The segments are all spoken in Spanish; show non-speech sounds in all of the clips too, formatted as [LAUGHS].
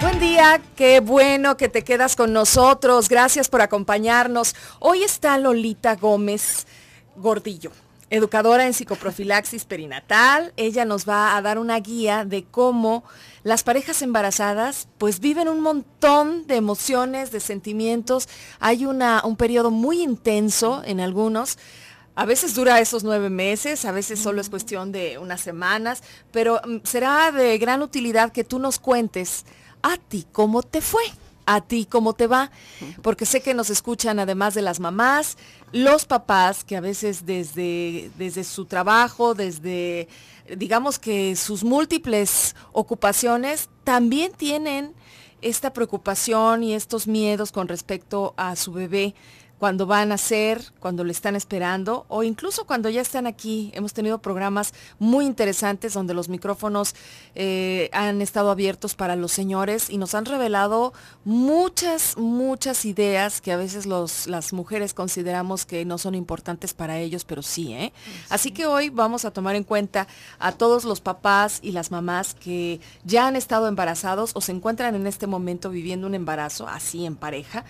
Buen día, qué bueno que te quedas con nosotros. Gracias por acompañarnos. Hoy está Lolita Gómez Gordillo, educadora en psicoprofilaxis perinatal. Ella nos va a dar una guía de cómo las parejas embarazadas pues viven un montón de emociones, de sentimientos. Hay una, un periodo muy intenso en algunos. A veces dura esos nueve meses, a veces solo es cuestión de unas semanas, pero mm, será de gran utilidad que tú nos cuentes ¿a ti cómo te fue? ¿A ti cómo te va? Porque sé que nos escuchan además de las mamás, los papás, que a veces desde, desde su trabajo, desde, digamos que sus múltiples ocupaciones, también tienen esta preocupación y estos miedos con respecto a su bebé cuando van a ser, cuando le están esperando o incluso cuando ya están aquí. Hemos tenido programas muy interesantes donde los micrófonos eh, han estado abiertos para los señores y nos han revelado muchas, muchas ideas que a veces las mujeres consideramos que no son importantes para ellos, pero sí. ¿eh? sí. Así que hoy vamos a tomar en cuenta a todos los papás y las mamás que ya han estado embarazados o se encuentran en este momento viviendo un embarazo así en pareja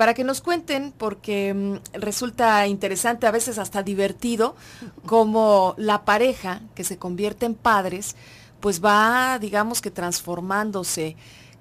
para que nos cuenten, porque mm, resulta interesante, a veces hasta divertido, cómo la pareja que se convierte en padres, pues va, digamos que transformándose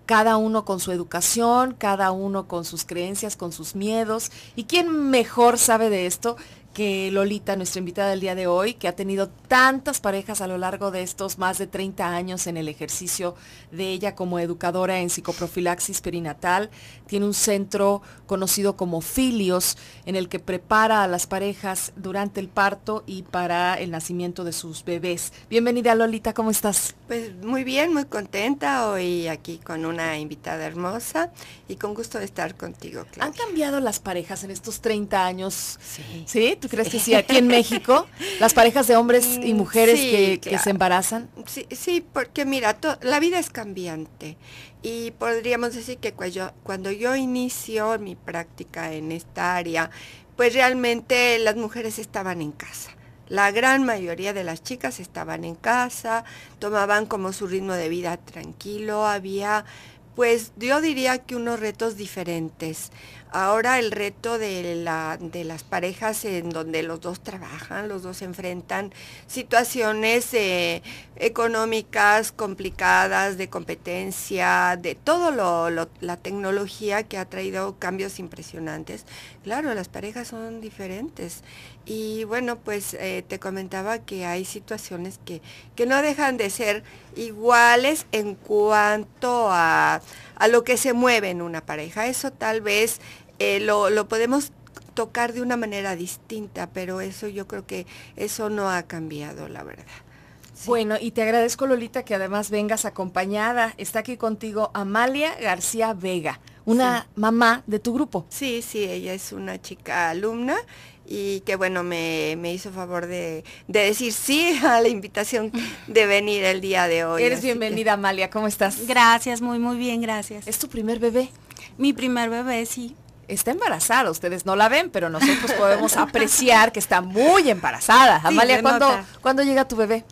cada uno con su educación, cada uno con sus creencias, con sus miedos. ¿Y quién mejor sabe de esto que Lolita, nuestra invitada del día de hoy, que ha tenido tantas parejas a lo largo de estos más de 30 años en el ejercicio de ella como educadora en psicoprofilaxis perinatal, tiene un centro conocido como Filios, en el que prepara a las parejas durante el parto y para el nacimiento de sus bebés. Bienvenida Lolita, ¿cómo estás? Pues muy bien, muy contenta hoy aquí con una invitada hermosa y con gusto de estar contigo. ¿Han cambiado las parejas en estos 30 años? Sí. ¿Sí? ¿Tú crees que sí? Aquí en México, las parejas de hombres y mm, mujeres que, se embarazan. Sí, sí porque mira, la vida es cambiante y podríamos decir que cuando yo, cuando yo inicio mi práctica en esta área, pues realmente las mujeres estaban en casa. La gran mayoría de las chicas estaban en casa, tomaban como su ritmo de vida tranquilo, había pues yo diría que unos retos diferentes. Ahora el reto de, las parejas en donde los dos trabajan, los dos enfrentan situaciones eh, económicas complicadas, de competencia, de todo la tecnología que ha traído cambios impresionantes. Claro, las parejas son diferentes y bueno, pues eh, te comentaba que hay situaciones que, no dejan de ser iguales en cuanto a, lo que se mueve en una pareja. Eso tal vez eh, lo, podemos tocar de una manera distinta, pero eso yo creo que eso no ha cambiado, la verdad. Bueno, y te agradezco Lolita que además vengas acompañada. Está aquí contigo Amalia García Vega, una mamá de tu grupo. Sí, sí, ella es una chica alumna y que bueno, me, me hizo favor de, decir sí a la invitación de venir el día de hoy. Eres bienvenida, Amalia, ¿cómo estás? Gracias, muy, muy bien, gracias. ¿Es tu primer bebé? Mi primer bebé, sí está embarazada, ustedes no la ven, pero nosotros podemos apreciar que está muy embarazada. Amalia, ¿cuándo, llega tu bebé?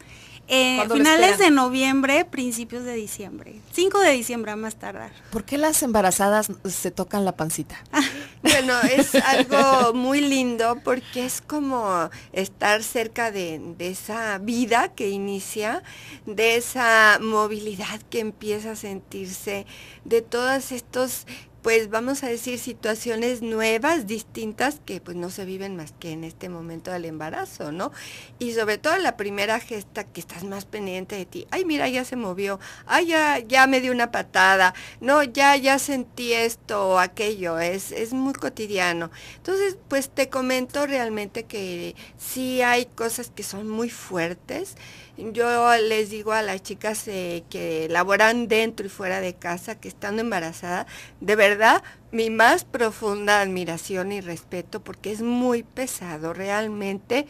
Eh, finales de noviembre, principios de diciembre. 5 de diciembre a más tardar. ¿Por qué las embarazadas se tocan la pancita? [LAUGHS] bueno, es algo muy lindo porque es como estar cerca de, de, esa vida que inicia, de esa movilidad que empieza a sentirse, de todos estos pues vamos a decir, situaciones nuevas, distintas, que pues no se viven más que en este momento del embarazo, ¿no? Y sobre todo la primera gesta que estás más pendiente de ti, ay mira, ya se movió, ay ya, ya me dio una patada, no, ya, ya sentí esto o aquello, es, es muy cotidiano. Entonces, pues te comento realmente que sí hay cosas que son muy fuertes, yo les digo a las chicas eh, que laboran dentro y fuera de casa, que estando embarazada, de verdad, mi más profunda admiración y respeto, porque es muy pesado realmente.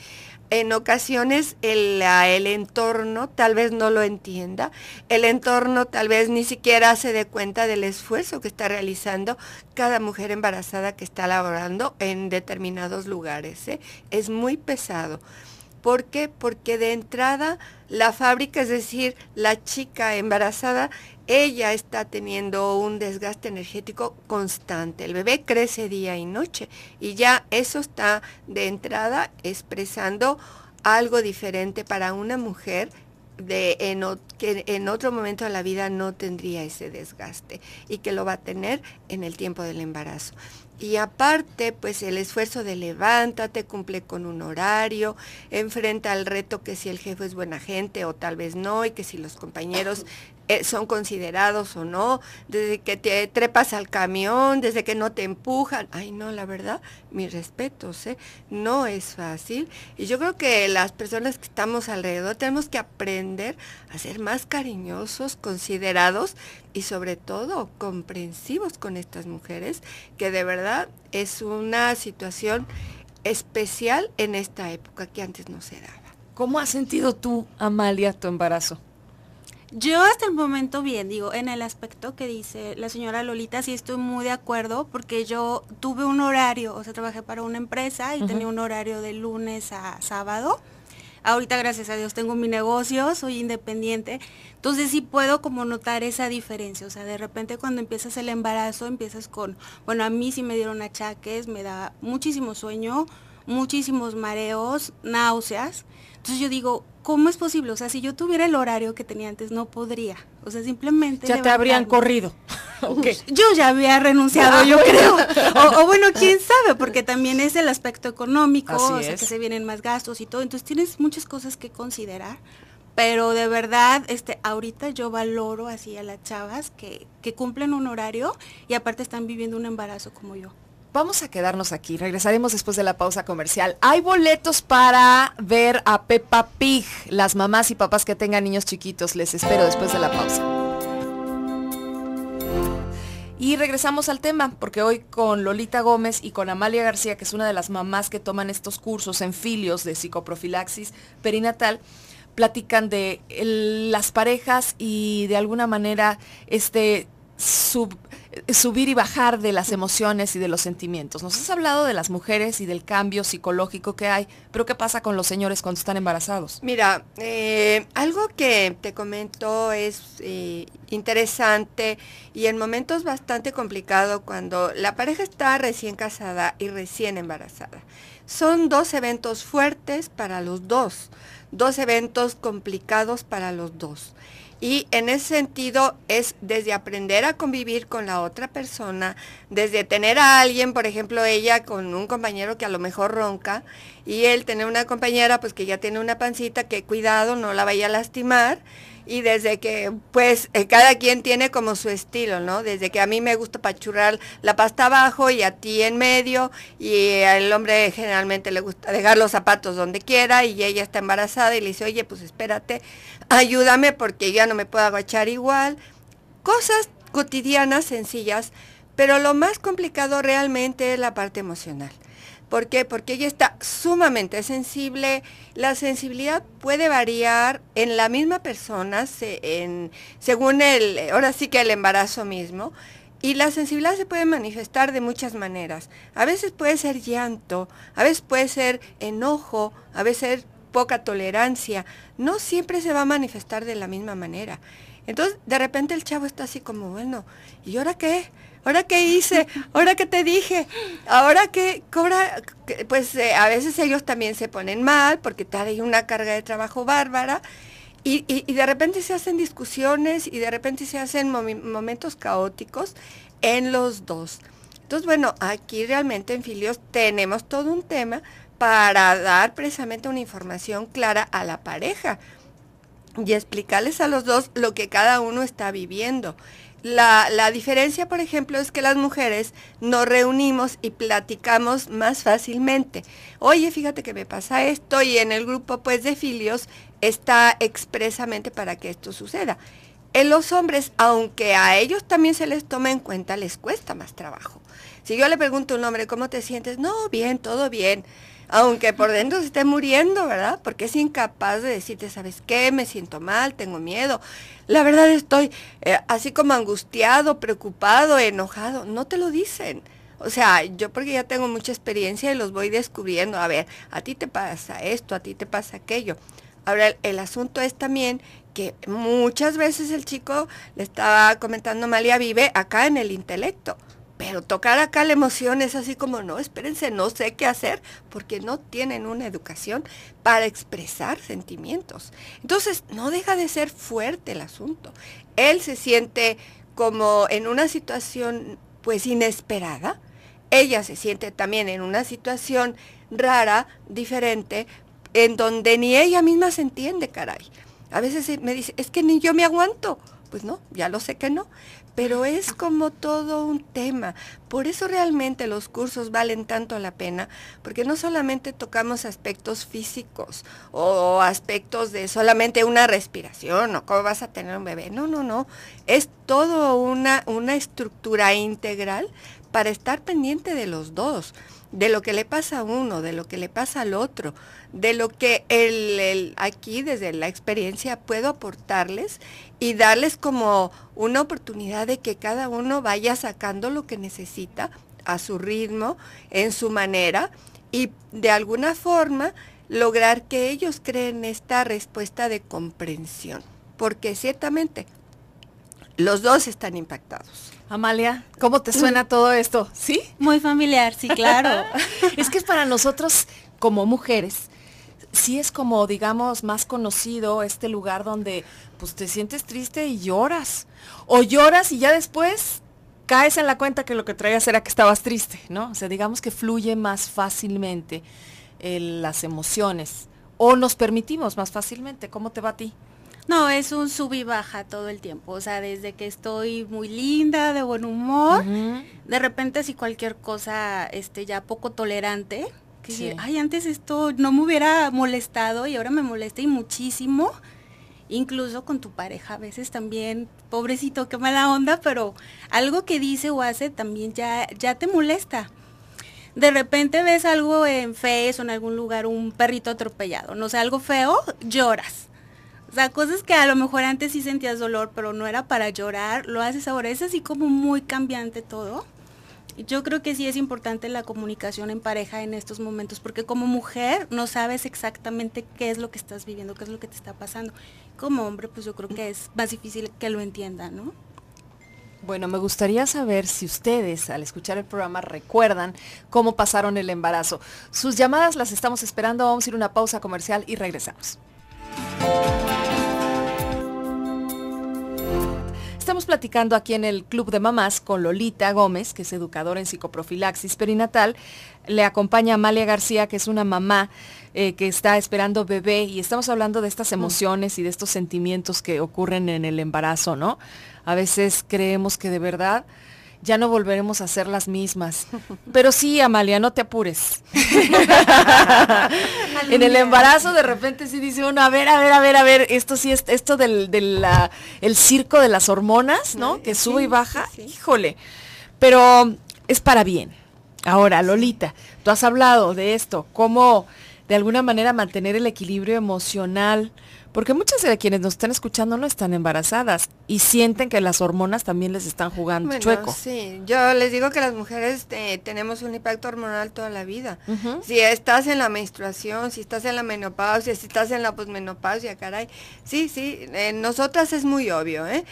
En ocasiones el, entorno tal vez no lo entienda, el entorno tal vez ni siquiera se dé cuenta del esfuerzo que está realizando cada mujer embarazada que está laborando en determinados lugares. ¿eh? Es muy pesado. ¿Por qué? Porque de entrada la fábrica, es decir, la chica embarazada, ella está teniendo un desgaste energético constante. El bebé crece día y noche y ya eso está de entrada expresando algo diferente para una mujer que en otro momento de la vida no tendría ese desgaste y que lo va a tener en el tiempo del embarazo. Y aparte, pues el esfuerzo de levántate, cumple con un horario, enfrenta al reto que si el jefe es buena gente o tal vez no, y que si los compañeros [LAUGHS] Eh, son considerados o no, desde que te trepas al camión, desde que no te empujan. Ay, no, la verdad, mis respetos, ¿eh? no es fácil. Y yo creo que las personas que estamos alrededor tenemos que aprender a ser más cariñosos, considerados y sobre todo comprensivos con estas mujeres, que de verdad es una situación especial en esta época que antes no se daba. ¿Cómo has sentido tú, Amalia, tu embarazo? Yo hasta el momento bien, digo, en el aspecto que dice la señora Lolita, sí estoy muy de acuerdo porque yo tuve un horario, o sea, trabajé para una empresa y tenía un horario de lunes a sábado. Ahorita, gracias a Dios, tengo mi negocio, soy independiente. Entonces sí puedo como notar esa diferencia. O sea, de repente cuando empiezas el embarazo, empiezas con, bueno, a mí sí me dieron achaques, me da muchísimo sueño, muchísimos mareos, náuseas. Entonces yo digo, ¿cómo es posible? O sea, si yo tuviera el horario que tenía antes, no podría. O sea, simplemente... Ya te habrían corrido. [LAUGHS] Yo ya había renunciado, ah, yo creo. O, bueno, [LAUGHS] quién sabe, porque también es el aspecto económico, o sea, que se vienen más gastos y todo. Entonces tienes muchas cosas que considerar pero de verdad, este, ahorita yo valoro así a las chavas que, cumplen un horario y aparte están viviendo un embarazo como yo. Vamos a quedarnos aquí, regresaremos después de la pausa comercial. Hay boletos para ver a Peppa Pig. Las mamás y papás que tengan niños chiquitos, les espero después de la pausa. Y regresamos al tema, porque hoy con Lolita Gómez y con Amalia García, que es una de las mamás que toman estos cursos en filios de psicoprofilaxis perinatal, platican de eh, las parejas y de alguna manera este sub subir y bajar de las emociones y de los sentimientos. Nos has hablado de las mujeres y del cambio psicológico que hay, pero ¿qué pasa con los señores cuando están embarazados? Mira, eh, algo que te comento es eh, interesante y en momentos bastante complicado cuando la pareja está recién casada y recién embarazada. Son dos eventos fuertes para los dos, dos eventos complicados para los dos. Y en ese sentido es desde aprender a convivir con la otra persona, desde tener a alguien, por ejemplo, ella con un compañero que a lo mejor ronca y él tener una compañera pues que ya tiene una pancita que cuidado no la vaya a lastimar y desde que, pues, eh, cada quien tiene como su estilo, ¿no? Desde que a mí me gusta pachurrar la pasta abajo y a ti en medio, y al hombre generalmente le gusta dejar los zapatos donde quiera, y ella está embarazada y le dice, oye, pues espérate, ayúdame porque ya no me puedo agachar igual. Cosas cotidianas, sencillas, pero lo más complicado realmente es la parte emocional. ¿Por qué? Porque ella está sumamente sensible. La sensibilidad puede variar en la misma persona, según el, ahora sí que el embarazo mismo. Y la sensibilidad se puede manifestar de muchas maneras. A veces puede ser llanto, a veces puede ser enojo, a veces poca tolerancia. No siempre se va a manifestar de la misma manera. Entonces, de repente el chavo está así como, bueno, ¿y ahora qué? ¿ahora qué hice? ¿Ahora qué te dije? ¿Ahora qué? Cobra? Pues eh, a veces ellos también se ponen mal porque te hay una carga de trabajo bárbara. Y, de repente se hacen discusiones y de repente se hacen momentos caóticos en los dos. Entonces, bueno, aquí realmente en Filios tenemos todo un tema para dar precisamente una información clara a la pareja y explicarles a los dos lo que cada uno está viviendo. La, diferencia, por ejemplo, es que las mujeres nos reunimos y platicamos más fácilmente. Oye, fíjate que me pasa esto y en el grupo pues de filios está expresamente para que esto suceda. En los hombres, aunque a ellos también se les toma en cuenta, les cuesta más trabajo. Si yo le pregunto a un hombre, ¿cómo te sientes? No, bien, todo bien aunque por dentro se esté muriendo, ¿verdad? Porque es incapaz de decirte, ¿sabes qué? Me siento mal, tengo miedo. La verdad estoy eh, así como angustiado, preocupado, enojado. No te lo dicen. O sea, yo porque ya tengo mucha experiencia y los voy descubriendo. A ver, a ti te pasa esto, a ti te pasa aquello. Ahora, el, asunto es también que muchas veces el chico le estaba comentando Malia, vive acá en el intelecto. Pero tocar acá la emoción es así como, no, espérense, no sé qué hacer, porque no tienen una educación para expresar sentimientos. Entonces, no deja de ser fuerte el asunto. Él se siente como en una situación, pues, inesperada. Ella se siente también en una situación rara, diferente, en donde ni ella misma se entiende, caray. A veces me dice, es que ni yo me aguanto. Pues no, ya lo sé que no pero es como todo un tema. Por eso realmente los cursos valen tanto la pena, porque no solamente tocamos aspectos físicos o aspectos de solamente una respiración o cómo vas a tener un bebé. No, no, no. Es todo una, una estructura integral para estar pendiente de los dos de lo que le pasa a uno, de lo que le pasa al otro, de lo que aquí desde la experiencia puedo aportarles y darles como una oportunidad de que cada uno vaya sacando lo que necesita a su ritmo, en su manera y de alguna forma lograr que ellos creen esta respuesta de comprensión, porque ciertamente los dos están impactados Amalia, ¿cómo te suena todo esto? ¿Sí? Muy familiar, sí, claro. [LAUGHS] es que para nosotros como mujeres, sí es como, digamos, más conocido este lugar donde pues te sientes triste y lloras. O lloras y ya después caes en la cuenta que lo que traías era que estabas triste, ¿no? O sea, digamos que fluye más fácilmente eh, las emociones. O nos permitimos más fácilmente. ¿Cómo te va a ti? No, es un sub y baja todo el tiempo. O sea, desde que estoy muy linda, de buen humor, de repente si cualquier cosa este, ya poco tolerante, que ay, antes esto no me hubiera molestado y ahora me molesta y muchísimo. Incluso con tu pareja, a veces también, pobrecito, qué mala onda, pero algo que dice o hace también ya, ya te molesta de repente ves algo en Facebook o en algún lugar, un perrito atropellado, no sé, algo feo, lloras. O sea, cosas que a lo mejor antes sí sentías dolor, pero no era para llorar, lo haces ahora. Es así como muy cambiante todo. Yo creo que sí es importante la comunicación en pareja en estos momentos, porque como mujer no sabes exactamente qué es lo que estás viviendo, qué es lo que te está pasando. Como hombre, pues yo creo que es más difícil que lo entienda, ¿no? Bueno, me gustaría saber si ustedes al escuchar el programa recuerdan cómo pasaron el embarazo. Sus llamadas las estamos esperando, vamos a ir a una pausa comercial y regresamos. Estamos platicando aquí en el Club de Mamás con Lolita Gómez, que es educadora en psicoprofilaxis perinatal. Le acompaña Amalia García, que es una mamá eh, que está esperando bebé y estamos hablando de estas mm. emociones y de estos sentimientos que ocurren en el embarazo, ¿no? A veces creemos que de verdad ya no volveremos a ser las mismas. Pero sí, Amalia, no te apures. [LAUGHS] en el embarazo de repente sí dice uno, a ver, a ver, a ver, a ver, esto sí es esto del, del el circo de las hormonas, ¿no? Que sube y baja, híjole. Pero es para bien. Ahora, Lolita, tú has hablado de esto, cómo de alguna manera mantener el equilibrio emocional, porque muchas de quienes nos están escuchando no están embarazadas y sienten que las hormonas también les están jugando bueno, chueco. Sí, yo les digo que las mujeres eh, tenemos un impacto hormonal toda la vida. Si estás en la menstruación, si estás en la menopausia, si estás en la posmenopausia, caray. Sí, sí, En nosotras es muy obvio. ¿eh?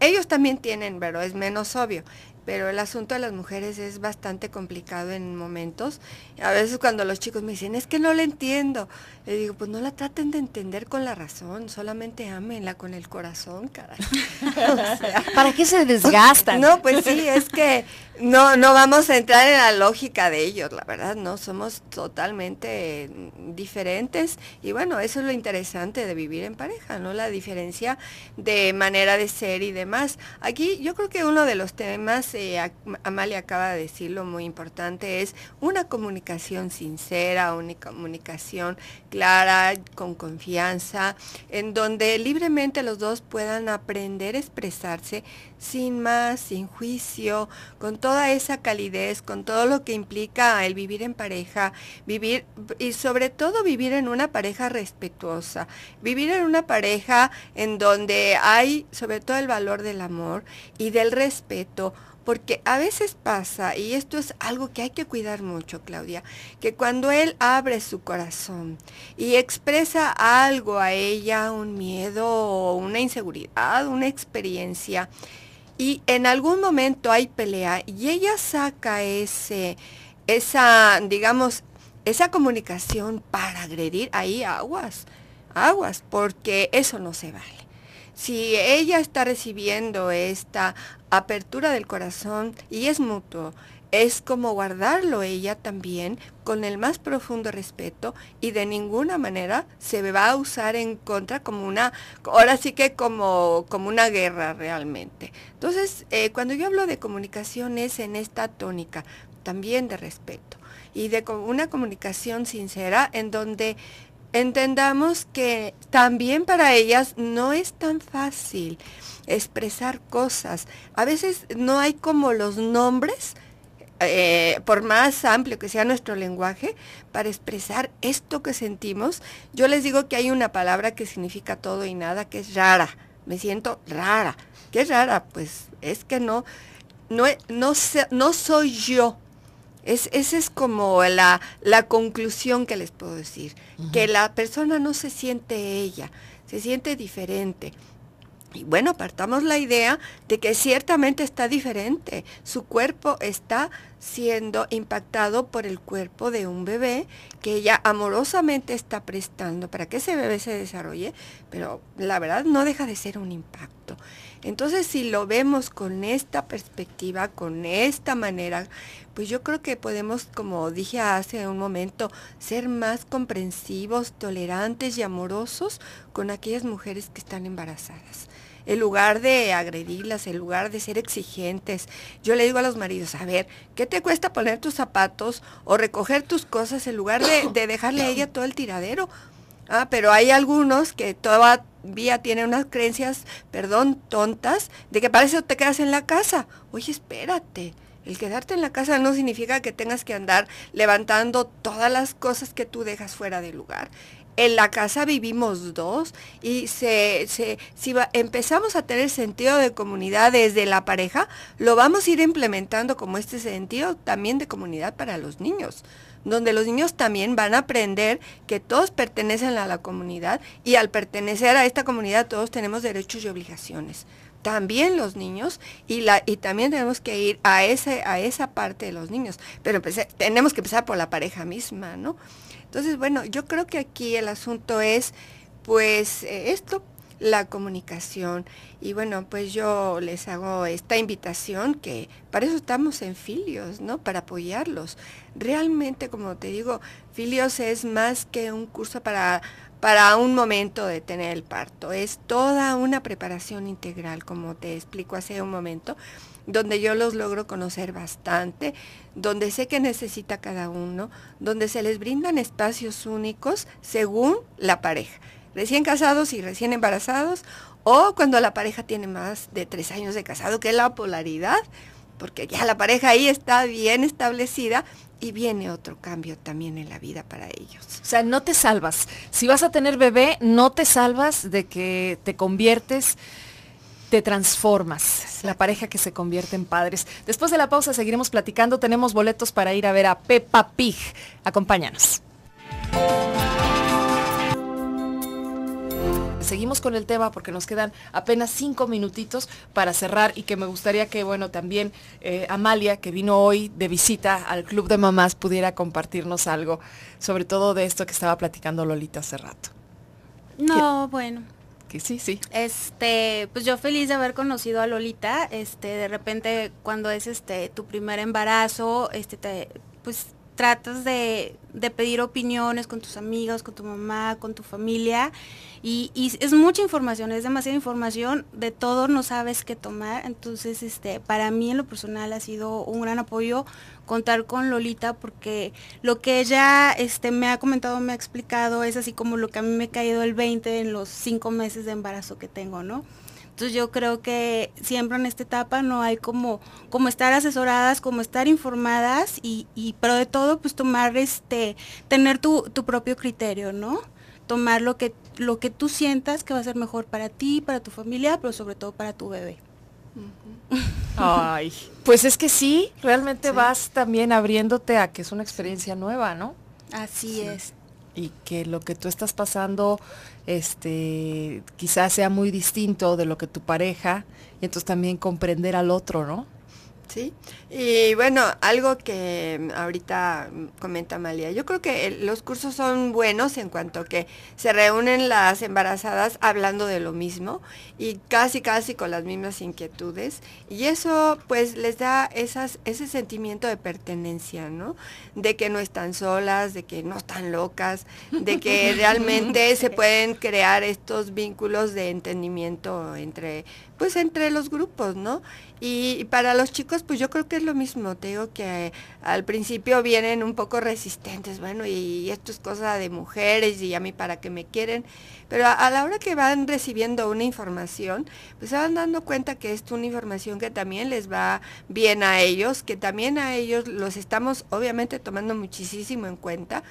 ellos también tienen, pero es menos obvio pero el asunto de las mujeres es bastante complicado en momentos. A veces cuando los chicos me dicen, es que no le entiendo, le digo, pues no la traten de entender con la razón, solamente ámenla con el corazón, caray. [LAUGHS] ¿Para qué se desgastan? No, pues sí, es que no, no vamos a entrar en la lógica de ellos, la verdad, no, somos totalmente diferentes y bueno, eso es lo interesante de vivir en pareja, ¿no? La diferencia de manera de ser y demás. Aquí yo creo que uno de los temas, eh, Amalia acaba de decirlo muy importante, es una comunicación sincera, una comunicación clara, con confianza, en donde libremente los dos puedan aprender a expresarse sin más, sin juicio, con toda esa calidez, con todo lo que implica el vivir en pareja, vivir y sobre todo vivir en una pareja respetuosa, vivir en una pareja en donde hay sobre todo el valor del amor y del respeto porque a veces pasa, y esto es algo que hay que cuidar mucho, Claudia, que cuando él abre su corazón y expresa algo a ella, un miedo, una inseguridad, una experiencia, y en algún momento hay pelea y ella saca ese, esa, digamos, esa comunicación para agredir, ahí aguas, aguas, porque eso no se vale. Si ella está recibiendo esta apertura del corazón y es mutuo, es como guardarlo ella también con el más profundo respeto y de ninguna manera se va a usar en contra como una, ahora sí que como, como una guerra realmente. Entonces, eh, cuando yo hablo de comunicación es en esta tónica, también de respeto y de una comunicación sincera en donde entendamos que también para ellas no es tan fácil expresar cosas. A veces no hay como los nombres eh, por más amplio que sea nuestro lenguaje, para expresar esto que sentimos, yo les digo que hay una palabra que significa todo y nada, que es rara. Me siento rara. ¿Qué rara? Pues es que no, no, no, no soy yo. Es, esa es como la, la, conclusión que les puedo decir, que la persona no se siente ella, se siente diferente. Y bueno, partamos la idea de que ciertamente está diferente. Su cuerpo está siendo impactado por el cuerpo de un bebé que ella amorosamente está prestando para que ese bebé se desarrolle, pero la verdad no deja de ser un impacto. Entonces, si lo vemos con esta perspectiva, con esta manera, pues yo creo que podemos, como dije hace un momento, ser más comprensivos, tolerantes y amorosos con aquellas mujeres que están embarazadas en lugar de agredirlas, en lugar de ser exigentes. Yo le digo a los maridos, a ver, ¿qué te cuesta poner tus zapatos o recoger tus cosas en lugar de, dejarle a ella todo el tiradero? Ah, pero hay algunos que todavía tienen unas creencias, perdón, tontas, de que parece eso te quedas en la casa. Oye, espérate. El quedarte en la casa no significa que tengas que andar levantando todas las cosas que tú dejas fuera del lugar en la casa vivimos dos y se, si empezamos a tener sentido de comunidad desde la pareja, lo vamos a ir implementando como este sentido también de comunidad para los niños donde los niños también van a aprender que todos pertenecen a la comunidad y al pertenecer a esta comunidad todos tenemos derechos y obligaciones. También los niños y, la, y también tenemos que ir a, ese, a esa parte de los niños, pero pues, eh, tenemos que empezar por la pareja misma, ¿no? Entonces, bueno, yo creo que aquí el asunto es, pues, eh, esto, la comunicación. Y bueno, pues yo les hago esta invitación que para eso estamos en Filios, ¿no? Para apoyarlos. Realmente, como te digo, Filios es más que un curso para, para un momento de tener el parto. Es toda una preparación integral, como te explico hace un momento donde yo los logro conocer bastante, donde sé que necesita cada uno, donde se les brindan espacios únicos según la pareja, recién casados y recién embarazados, o cuando la pareja tiene más de tres años de casado, que es la polaridad, porque ya la pareja ahí está bien establecida, y viene otro cambio también en la vida para ellos. O sea, no te salvas. Si vas a tener bebé, no te salvas de que te conviertes te transformas, la pareja que se convierte en padres. Después de la pausa seguiremos platicando, tenemos boletos para ir a ver a Peppa Pig. Acompáñanos. Seguimos con el tema porque nos quedan apenas cinco minutitos para cerrar y que me gustaría que, bueno, también eh, Amalia, que vino hoy de visita al Club de Mamás, pudiera compartirnos algo, sobre todo de esto que estaba platicando Lolita hace rato. No, bueno, sí, sí. Este, pues yo feliz de haber conocido a Lolita. Este, de repente cuando es este tu primer embarazo, este te pues tratas de, pedir opiniones con tus amigos, con tu mamá, con tu familia. Y, es mucha información, es demasiada información, de todo no sabes qué tomar. Entonces, este, para mí en lo personal ha sido un gran apoyo contar con Lolita porque lo que ella este, me ha comentado, me ha explicado, es así como lo que a mí me ha caído el 20 en los cinco meses de embarazo que tengo, ¿no? Entonces yo creo que siempre en esta etapa no hay como, como estar asesoradas, como estar informadas y, pero de todo pues tomar este, tener tu, propio criterio, ¿no? Tomar lo que, lo que tú sientas que va a ser mejor para ti, para tu familia, pero sobre todo para tu bebé. Ay, [LAUGHS] pues es que sí, realmente vas también abriéndote a que es una experiencia nueva, ¿no? Así es y que lo que tú estás pasando este quizás sea muy distinto de lo que tu pareja y entonces también comprender al otro, ¿no? Sí, y bueno, algo que mm, ahorita mm, comenta Malia, yo creo que los cursos son buenos en cuanto que se reúnen las embarazadas hablando de lo mismo y casi casi con las mismas inquietudes y eso pues les da esas, ese sentimiento de pertenencia, ¿no? De que no están solas, de que no están locas, de que [LAUGHS] realmente se pueden crear estos vínculos de entendimiento entre pues entre los grupos, ¿no? Y, para los chicos, pues yo creo que es lo mismo, te digo que al principio vienen un poco resistentes, bueno, y, esto es cosa de mujeres y a mí para que me quieren, pero a, a, la hora que van recibiendo una información, pues se van dando cuenta que es una información que también les va bien a ellos, que también a ellos los estamos obviamente tomando muchísimo en cuenta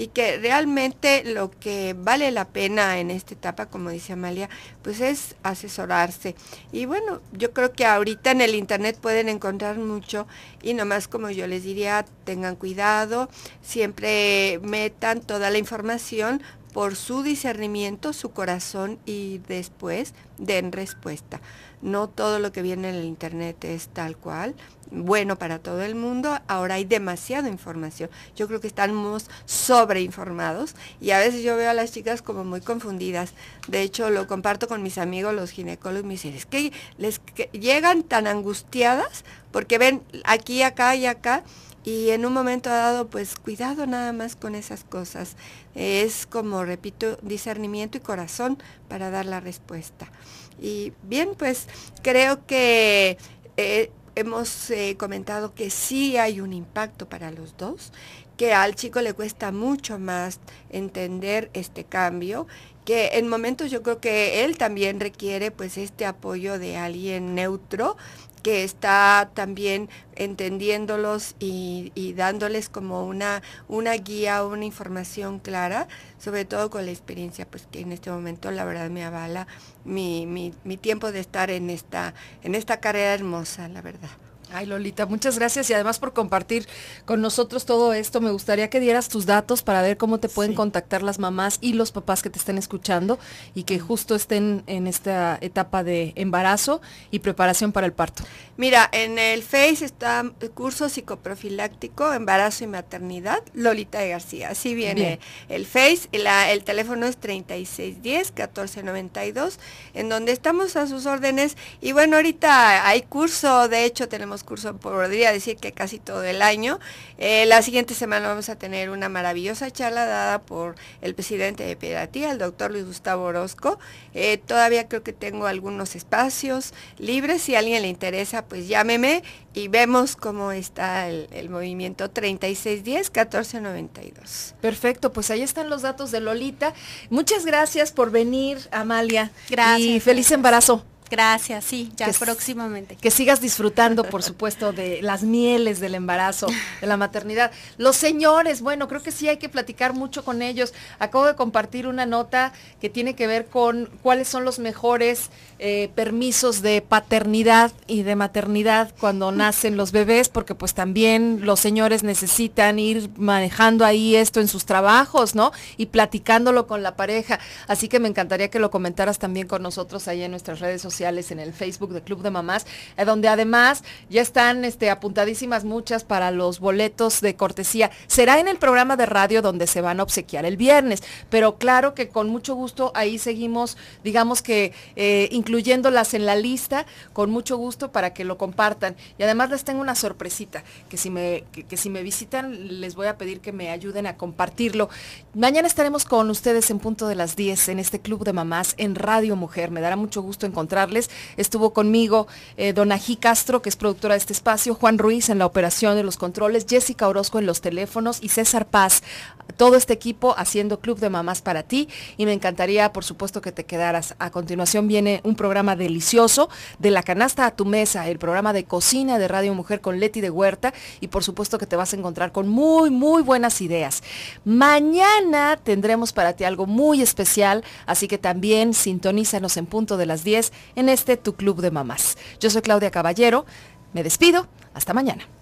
y que realmente lo que vale la pena en esta etapa, como dice Amalia, pues es asesorarse. Y bueno, yo creo que ahorita en el Internet pueden encontrar mucho y nomás como yo les diría, tengan cuidado, siempre metan toda la información por su discernimiento su corazón y después den respuesta. No todo lo que viene en el Internet es tal cual, bueno para todo el mundo, ahora hay demasiada información. Yo creo que estamos sobreinformados y a veces yo veo a las chicas como muy confundidas. De hecho, lo comparto con mis amigos, los ginecólogos, me dicen, es que les llegan tan angustiadas porque ven aquí, acá y acá y en un momento ha dado, pues cuidado nada más con esas cosas. Es como, repito, discernimiento y corazón para dar la respuesta. Y bien, pues creo que eh, hemos eh, comentado que sí hay un impacto para los dos, que al chico le cuesta mucho más entender este cambio, que en momentos yo creo que él también requiere pues este apoyo de alguien neutro que está también entendiéndolos y, dándoles como una, una guía, una información clara, sobre todo con la experiencia pues que en este momento la verdad me avala mi, mi tiempo de estar en esta, en esta carrera hermosa, la verdad. Ay, Lolita, muchas gracias y además por compartir con nosotros todo esto. Me gustaría que dieras tus datos para ver cómo te pueden contactar las mamás y los papás que te estén escuchando y que justo estén en esta etapa de embarazo y preparación para el parto. Mira, en el Face está el curso psicoprofiláctico, embarazo y maternidad, Lolita de García. Así viene el Face, el teléfono es 3610-1492, en donde estamos a sus órdenes. Y bueno, ahorita hay curso, de hecho tenemos curso podría decir que casi todo el año. Eh, la siguiente semana vamos a tener una maravillosa charla dada por el presidente de Pedatía, el doctor Luis Gustavo Orozco. Eh, todavía creo que tengo algunos espacios libres. Si a alguien le interesa, pues llámeme y vemos cómo está el, el movimiento 3610-1492. Perfecto, pues ahí están los datos de Lolita. Muchas gracias por venir, Amalia. Gracias. Y feliz embarazo. Gracias, sí, ya próximamente. Que sigas disfrutando, por supuesto, de las mieles del embarazo, de la maternidad. Los señores, bueno, creo que sí hay que platicar mucho con ellos. Acabo de compartir una nota que tiene que ver con cuáles son los mejores eh, permisos de paternidad y de maternidad cuando mm. nacen los bebés, porque pues también los señores necesitan ir manejando ahí esto en sus trabajos, ¿no? Y platicándolo con la pareja. Así que me encantaría que lo comentaras también con nosotros ahí en nuestras redes sociales en el Facebook de Club de Mamás, eh, donde además ya están este, apuntadísimas muchas para los boletos de cortesía. Será en el programa de radio donde se van a obsequiar el viernes, pero claro que con mucho gusto ahí seguimos, digamos que eh, incluyéndolas en la lista, con mucho gusto para que lo compartan. Y además les tengo una sorpresita, que si me, que, si me visitan les voy a pedir que me ayuden a compartirlo. Mañana estaremos con ustedes en punto de las 10 en este Club de Mamás en Radio Mujer. Me dará mucho gusto encontrar Estuvo conmigo eh, don Donají Castro, que es productora de este espacio, Juan Ruiz en la operación de los controles, Jessica Orozco en los teléfonos y César Paz. Todo este equipo haciendo Club de Mamás para ti y me encantaría, por supuesto, que te quedaras. A continuación viene un programa delicioso de la canasta a tu mesa, el programa de cocina de Radio Mujer con Leti de Huerta y por supuesto que te vas a encontrar con muy, muy buenas ideas. Mañana tendremos para ti algo muy especial, así que también sintonízanos en punto de las 10 en este Tu Club de Mamás. Yo soy Claudia Caballero, me despido, hasta mañana.